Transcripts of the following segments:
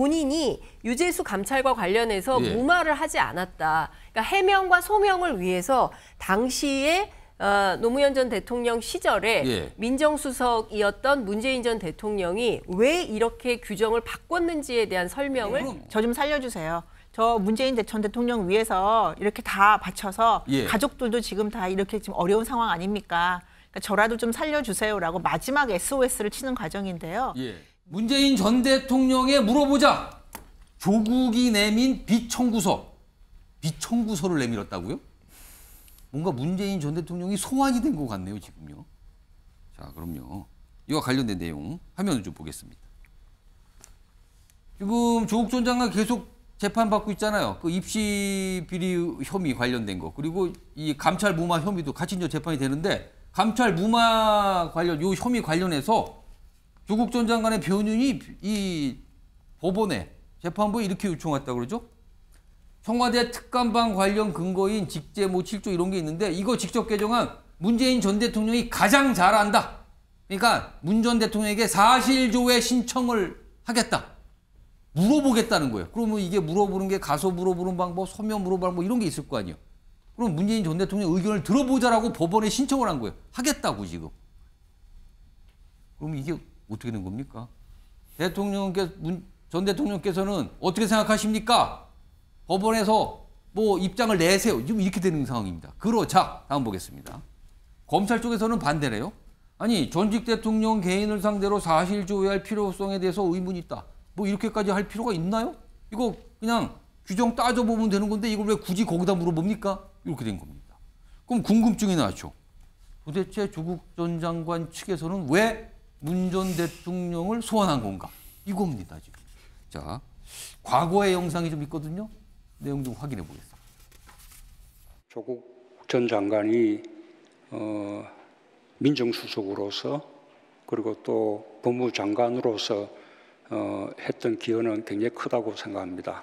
본인이 유재수 감찰과 관련해서 예. 무마를 하지 않았다. 그러니까 해명과 소명을 위해서 당시에 어, 노무현 전 대통령 시절에 예. 민정수석이었던 문재인 전 대통령이 왜 이렇게 규정을 바꿨는지에 대한 설명을 네. 예. 저좀 살려주세요. 저 문재인 전 대통령 위에서 이렇게 다 바쳐서 예. 가족들도 지금 다 이렇게 지금 어려운 상황 아닙니까? 그러니까 저라도 좀 살려주세요라고 마지막 SOS를 치는 과정인데요. 예. 문재인 전 대통령에 물어보자. 조국이 내민 비청구서. 비청구서를 내밀었다고요? 뭔가 문재인 전 대통령이 소환이 된 것 같네요, 지금요. 자, 그럼요. 이와 관련된 내용 화면을 좀 보겠습니다. 지금 조국 전 장관 계속 재판받고 있잖아요. 그 입시 비리 혐의 관련된 거. 그리고 이 감찰 무마 혐의도 같이 이제 재판이 되는데 감찰 무마 관련 요 혐의 관련해서 조국 전 장관의 변윤이 이 법원에 재판부에 이렇게 요청했다 그러죠. 청와대 특감방 관련 근거인 직제 뭐 7조 이런 게 있는데 이거 직접 개정한 문재인 전 대통령이 가장 잘 안다. 그러니까 문 전 대통령에게 사실조회 신청을 하겠다. 물어보겠다는 거예요. 그러면 이게 물어보는 게 가서 물어보는 방법, 서면 물어보는 방법 뭐 이런 게 있을 거 아니에요. 그럼 문재인 전 대통령 의견을 들어보자라고 법원에 신청을 한 거예요. 하겠다고 지금. 그럼 이게 어떻게 된 겁니까? 대통령께서 전 대통령께서는 어떻게 생각하십니까? 법원에서 뭐 입장을 내세요. 지금 이렇게 되는 상황입니다. 그러자 다음 보겠습니다. 검찰 쪽에서는 반대래요. 아니 전직 대통령 개인을 상대로 사실 조회할 필요성에 대해서 의문이 있다. 뭐 이렇게까지 할 필요가 있나요? 이거 그냥 규정 따져보면 되는 건데 이걸 왜 굳이 거기다 물어봅니까? 이렇게 된 겁니다. 그럼 궁금증이 나죠. 도대체 조국 전 장관 측에서는 왜 문전 대통령을 소환한 건가? 이겁니다, 지금. 자, 과거의 영상이 좀 있거든요. 내용 좀 확인해 보겠습니다. 조국 전 장관이 어, 민정수석으로서 그리고 또 법무장관으로서 어, 했던 기여는 굉장히 크다고 생각합니다.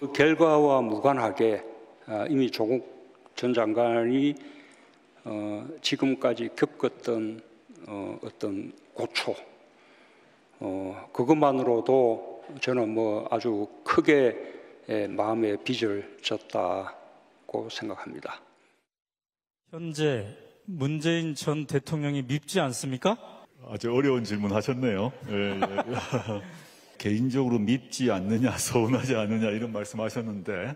그 결과와 무관하게 아, 이미 조국 전 장관이 어, 지금까지 겪었던 어, 떤 고초 어, 그것만으로도 저는 뭐 아주 크게 예, 마음에 빚을 졌다고 생각합니다. 현재 문재인 전 대통령이 밉지 않습니까? 아주 어려운 질문 하셨네요. 예, 예. 개인적으로 밉지 않느냐, 서운하지 않느냐 이런 말씀하셨는데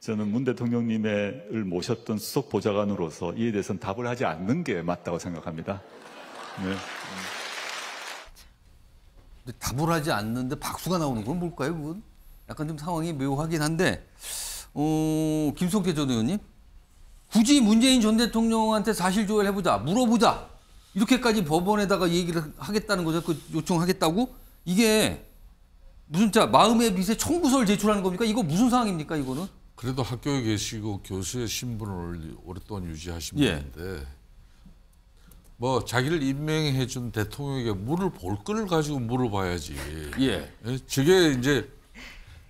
저는 문 대통령님을 모셨던 수석 보좌관으로서 이에 대해서는 답을 하지 않는 게 맞다고 생각합니다. 네. 근데 답을 하지 않는데 박수가 나오는 건 뭘까요? 그건? 약간 좀 상황이 묘하긴 한데 어, 김성태 전 의원님 굳이 문재인 전 대통령한테 사실 조회해보자 물어보자 이렇게까지 법원에다가 얘기를 하겠다는 거죠? 그 요청하겠다고 이게 무슨 자 마음의 빛에 청구서를 제출하는 겁니까? 이거 무슨 상황입니까? 이거는 그래도 학교에 계시고 교수의 신분을 오랫동안 유지하신 예. 분인데 뭐 자기를 임명해 준 대통령에게 물을 볼끈을 가지고 물어봐야지. 예. 예. 저게 이제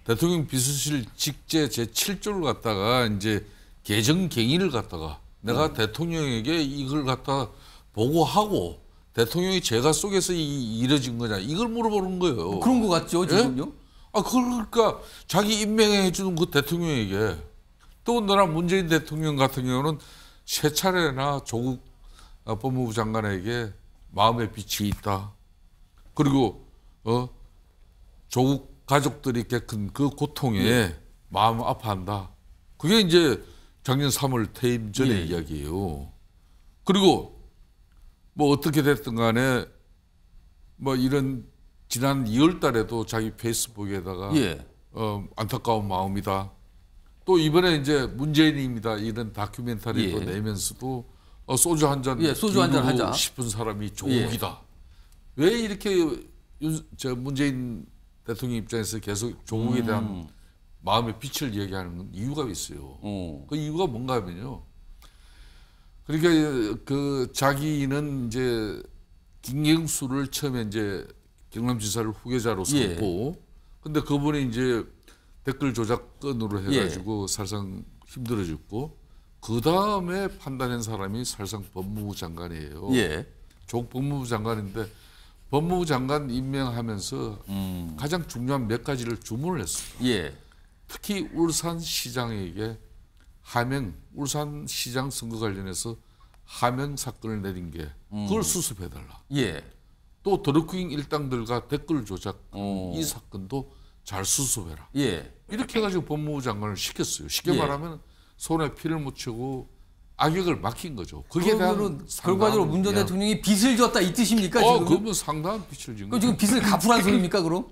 대통령 비서실 직제 제7조를 갖다가 이제 개정 갱의를 갖다가 내가 음. 대통령에게 이걸 갖다 보고하고 대통령이 제가 속에서 이, 이뤄진 거냐 이걸 물어보는 거예요. 어, 그런 거 같죠 예? 지금요? 예? 아 그러니까 자기 임명해 주는 그 대통령에게 또 너나 문재인 대통령 같은 경우는 세 차례나 조국 아, 법무부 장관에게 마음의 빛이 있다. 그리고 어 조국 가족들이 겪은 그 고통에 예. 마음 아파한다. 그게 이제 작년 3월 퇴임 전의 예. 이야기예요. 그리고 뭐 어떻게 됐든 간에 뭐 이런 지난 2월 달에도 자기 페이스북에다가 예. 어, 안타까운 마음이다. 또 이번에 이제 문재인입니다. 이런 다큐멘터리도 예. 내면서도 어, 소주 한잔 예, 소주 한 잔 하자 싶은 사람이 조국이다. 예. 왜 이렇게 윤, 저 문재인 대통령 입장에서 계속 조국에 음. 대한 음. 마음의 빛을 얘기하는 이유가 있어요. 음. 그 이유가 뭔가 하면요. 그러니까 그 자기는 이제 김경수를 처음에 이제 경남지사를 후계자로 예. 삼고, 예. 근데 그분이 이제 댓글 조작 건으로 해가지고 예. 사상 힘들어졌고, 그 다음에 판단한 사람이 사실상 법무부 장관이에요. 예. 조 법무부 장관인데 법무부 장관 임명하면서 음. 가장 중요한 몇 가지를 주문을 했습니다. 예. 특히 울산시장에게 하명 울산시장 선거 관련해서 하명 사건을 내린 게 음. 그걸 음. 수습해달라. 예. 또 드루킹 일당들과 댓글 조작 오. 어. 이 사건도 잘 수습해라. 예. 이렇게 해가지고 법무부 장관을 시켰어요. 쉽게 예. 말하면 손에 피를 묻히고 악역을 맡긴 거죠. 그게 대한 결과적으로 문전 예. 대통령이 빚을 졌다 이 뜻입니까? 어, 지금? 그건 상당한 빚을 진 거죠. 지금 빚을 갚으란 소리입니까, 그럼?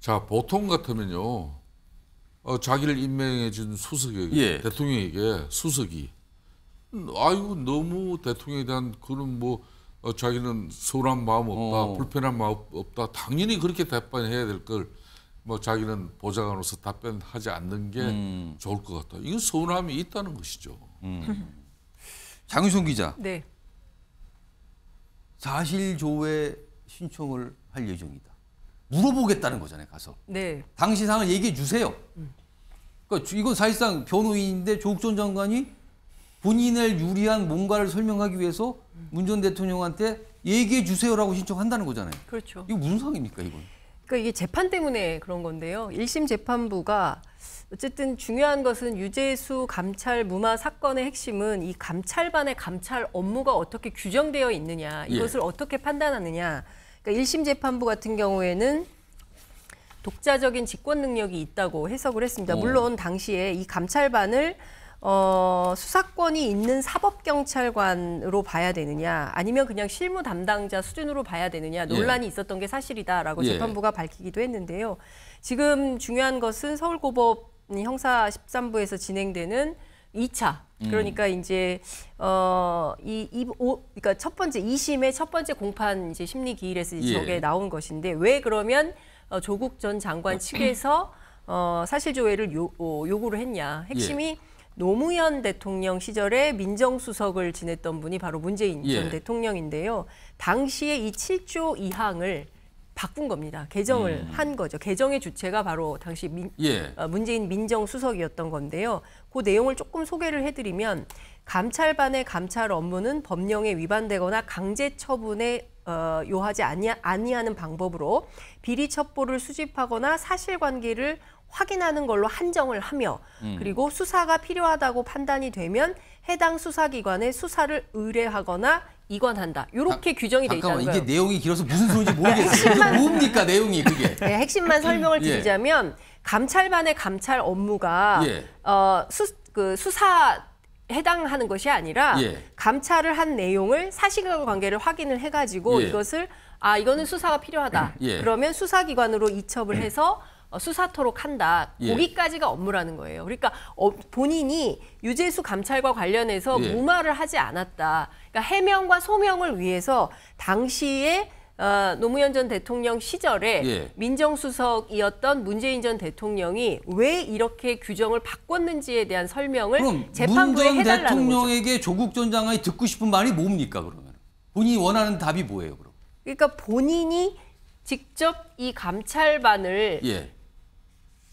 자, 보통 같으면요. 어, 자기를 임명해 준 수석에게 예. 대통령에게 수석이 음, 아이고 너무 대통령에 대한 그런 뭐 어, 자기는 소홀한 마음 없다, 어. 불편한 마음 없다. 당연히 그렇게 답변해야 될걸 뭐 자기는 보좌관으로서 답변하지 않는 게 음. 좋을 것 같다. 이건 서운함이 있다는 것이죠. 음. 장윤성 기자. 네. 사실조회 신청을 할 예정이다. 물어보겠다는 거잖아요, 가서. 네. 당시 상황을 얘기해 주세요. 그러니까 이건 사실상 변호인인데 조국 전 장관이 본인을 유리한 뭔가를 설명하기 위해서 음. 문전 대통령한테 얘기해 주세요라고 신청한다는 거잖아요. 그렇죠. 이거 무슨 상황입니까, 이건? 그러니까 이게 재판 때문에 그런 건데요. 1심 재판부가 어쨌든 중요한 것은 유재수 감찰 무마 사건의 핵심은 이 감찰반의 감찰 업무가 어떻게 규정되어 있느냐, 예. 이것을 예. 어떻게 판단하느냐. 그러니까 1심 재판부 같은 경우에는 독자적인 직권 능력이 있다고 해석을 했습니다. 어. 물론 당시에 이 감찰반을 어, 수사권이 있는 사법경찰관으로 봐야 되느냐 아니면 그냥 실무 담당자 수준으로 봐야 되느냐 예. 논란이 예. 있었던 게 사실이다라고 예. 재판부가 밝히기도 했는데요. 지금 중요한 것은 서울고법 형사 13부에서 진행되는 2차 음. 그러니까 음. 이제 어이 이, 오, 그러니까 첫 번째 2심의 첫 번째 공판 이제 심리 기일에서 예. 저게 나온 것인데 왜 그러면 어, 조국 전 장관 측에서 어 사실 조회를 요, 어, 요구를 했냐 핵심이 예. 노무현 대통령 시절에 민정수석을 지냈던 분이 바로 문재인 예. 전 대통령인데요. 당시에 이 7조 2항을 바꾼 겁니다. 개정을 음. 한 거죠. 개정의 주체가 바로 당시 민, 예. 어, 문재인 민정수석이었던 건데요. 그 내용을 조금 소개를 해드리면 감찰반의 감찰 업무는 법령에 위반되거나 강제 처분에 어, 요하지 아니, 아니하는 방법으로 비리 첩보를 수집하거나 사실관계를 확인하는 걸로 한정을 하며 음. 그리고 수사가 필요하다고 판단이 되면 해당 수사기관에 수사를 의뢰하거나 이관한다. 이렇게 아, 규정이 돼 있다는 요 이게 내용이 길어서 무슨 소리인지 모르겠어요. 네, 뭡니까 내용이 그게? 네, 핵심만 음, 설명을 예. 드리자면 예. 감찰반의 감찰 업무가 예. 어, 수, 그 수사 해당하는 것이 아니라 예. 감찰을 한 내용을 사실 관계를 확인을 해가지고 예. 이것을 아 이거는 수사가 필요하다. 예. 그러면 수사기관으로 이첩을 해서 어, 수사토록 한다. 예. 거기까지가 업무라는 거예요. 그러니까 어, 본인이 유재수 감찰과 관련해서 예. 무마를 하지 않았다. 그러니까 해명과 소명을 위해서 당시에 어, 노무현 전 대통령 시절에 예. 민정수석이었던 문재인 전 대통령이 왜 이렇게 규정을 바꿨는지에 대한 설명을 재판부에 해달라는 대통령에게 조국 전 장관이 듣고 싶은 말이 뭡니까 그러면? 본인이 원하는 답이 뭐예요 그럼? 그러니까 본인이 직접 이 감찰반을 예.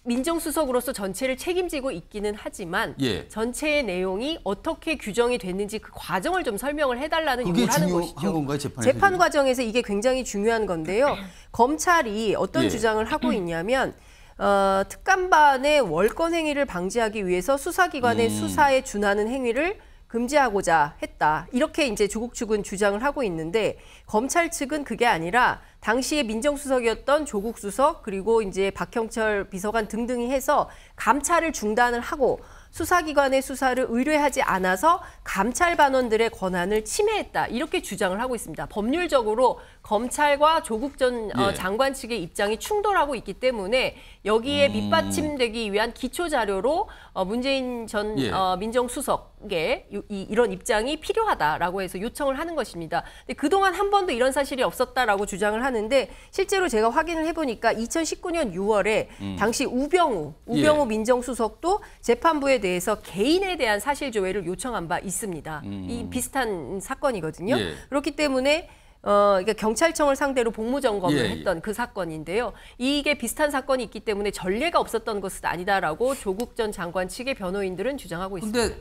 민정수석으로서 전체를 책임지고 있기는 하지만 예. 전체의 내용이 어떻게 규정이 됐는지 그 과정을 좀 설명을 해달라는 요구를 하는 것이죠. 건가요, 재판 과정에서 이게 굉장히 중요한 건데요. 예. 검찰이 어떤 예. 주장을 하고 있냐면 어, 특감반의 월권 행위를 방지하기 위해서 수사기관의 음. 수사에 준하는 행위를 금지하고자 했다. 이렇게 이제 조국 측은 주장을 하고 있는데 검찰 측은 그게 아니라 당시에 민정수석이었던 조국 수석 그리고 이제 박형철 비서관 등등이 해서 감찰을 중단을 하고 수사기관의 수사를 의뢰하지 않아서 감찰 반원들의 권한을 침해했다 이렇게 주장을 하고 있습니다. 법률적으로 검찰과 조국 전 어, 예. 장관 측의 입장이 충돌하고 있기 때문에 여기에 음... 밑받침되기 위한 기초 자료로 어, 문재인 전 예. 어, 민정수석 게 이런 입장이 필요하다라고 해서 요청을 하는 것입니다. 근데 그동안 한 번도 이런 사실이 없었다라고 주장을 하는데 실제로 제가 확인을 해보니까 2019년 6월에 음. 당시 우병우 우병우 예. 민정수석도 재판부에 대해서 개인에 대한 사실 조회를 요청한 바 있습니다. 음. 이 비슷한 사건이거든요. 예. 그렇기 때문에 어, 그러니까 경찰청을 상대로 복무점검을 예, 예, 했던 예. 그 사건인데요. 이게 비슷한 사건이 있기 때문에 전례가 없었던 것은 아니다라고 조국 전 장관 측의 변호인들은 주장하고 있습니다.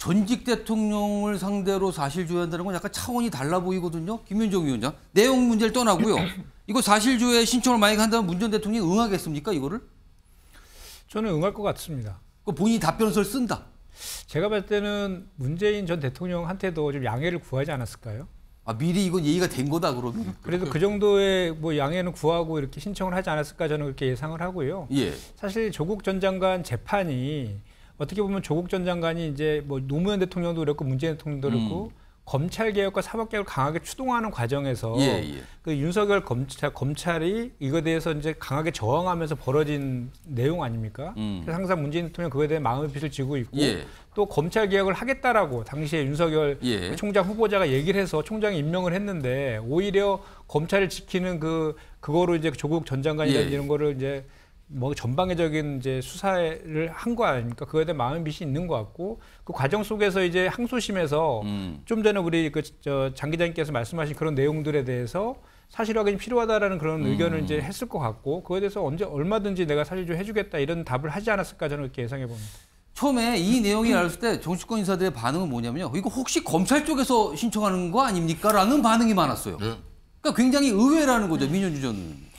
전직 대통령을 상대로 사실 조회한다는 건 약간 차원이 달라 보이거든요. 김윤정 위원장. 내용 문제를 떠나고요. 이거 사실 조회 신청을 만약에 한다면 문 전 대통령이 응하겠습니까? 이거를? 저는 응할 것 같습니다. 본인이 답변서를 쓴다. 제가 봤을 때는 문재인 전 대통령한테도 좀 양해를 구하지 않았을까요? 아, 미리 이건 예의가 된 거다 그러면. 그래도 그 정도의 뭐 양해는 구하고 이렇게 신청을 하지 않았을까 저는 그렇게 예상을 하고요. 예. 사실 조국 전 장관 재판이 어떻게 보면 조국 전 장관이 이제 뭐 노무현 대통령도 그렇고 문재인 대통령도 음. 그렇고 검찰 개혁과 사법 개혁을 강하게 추동하는 과정에서 예, 예. 그 윤석열 검찰 검찰이 이거에 대해서 이제 강하게 저항하면서 벌어진 내용 아닙니까? 음. 그래서 항상 문재인 대통령 그거에 대해 마음의 빛을 지고 있고 예. 또 검찰 개혁을 하겠다라고 당시에 윤석열 예. 총장 후보자가 얘기를 해서 총장 임명을 했는데 오히려 검찰을 지키는 그 그거로 이제 조국 전 장관이나 예, 예. 이런 거를 이제 뭐 전방위적인 이제 수사를 한 거 아닙니까? 그거에 대한 마음의 빛이 있는 것 같고 그 과정 속에서 이제 항소심에서 음. 좀 전에 우리 그 저장 기자님께서 말씀하신 그런 내용들에 대해서 사실 확인이 필요하다라는 그런 의견을 음. 이제 했을 것 같고 그거에 대해서 언제 얼마든지 내가 사실 좀 해주겠다 이런 답을 하지 않았을까 저는 이렇게 예상해 봅니다. 처음에 이 내용이 나왔을 때 정치권 인사들의 반응은 뭐냐면요. 이거 혹시 검찰 쪽에서 신청하는 거 아닙니까? 라는 반응이 많았어요. 네. 그러니까 굉장히 의외라는 거죠. 민현주 전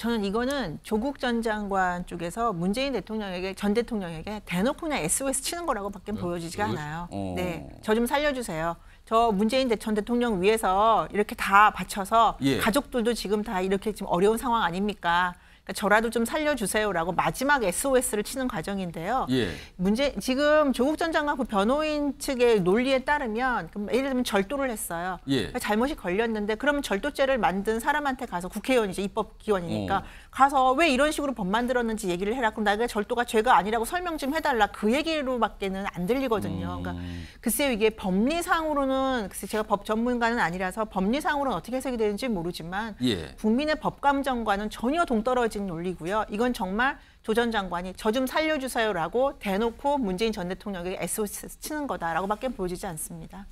저는 이거는 조국 전 장관 쪽에서 문재인 대통령에게 전 대통령에게 대놓고 그냥 SOS 치는 거라고밖에 네. 보여지지가 않아요. 어. 네, 저 좀 살려주세요. 저 문재인 전 대통령 위해서 이렇게 다 바쳐서 예. 가족들도 지금 다 이렇게 지금 어려운 상황 아닙니까? 저라도 좀 살려주세요라고 마지막 SOS를 치는 과정인데요. 예. 문제 지금 조국 전 장관 그 변호인 측의 논리에 따르면 예를 들면 절도를 했어요. 예. 그러니까 잘못이 걸렸는데 그러면 절도죄를 만든 사람한테 가서 국회의원이죠 입법기관이니까 어. 가서 왜 이런 식으로 법 만들었는지 얘기를 해라. 그럼 나에게 절도가 죄가 아니라고 설명 좀 해달라. 그 얘기로밖에는 안 들리거든요. 음. 그러니까 글쎄요 이게 법리상으로는 글쎄 제가 법 전문가는 아니라서 법리상으로는 어떻게 해석이 되는지 모르지만 예. 국민의 법 감정과는 전혀 동떨어진 논리고요. 이건 정말 조 전 장관이 저 좀 살려주세요라고 대놓고 문재인 전 대통령에게 SOS 치는 거다라고밖에 보여지지 않습니다.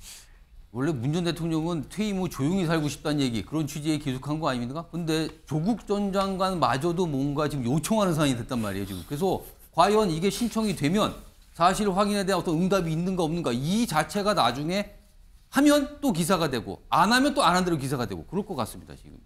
원래 문 전 대통령은 퇴임 후 조용히 살고 싶다는 얘기 그런 취지에 기숙한 거 아닙니까? 근데 조국 전 장관마저도 뭔가 지금 요청하는 상황이 됐단 말이에요 지금. 그래서 과연 이게 신청이 되면 사실 확인에 대한 어떤 응답이 있는가 없는가 이 자체가 나중에 하면 또 기사가 되고 안 하면 또 안 한 대로 기사가 되고 그럴 것 같습니다 지금.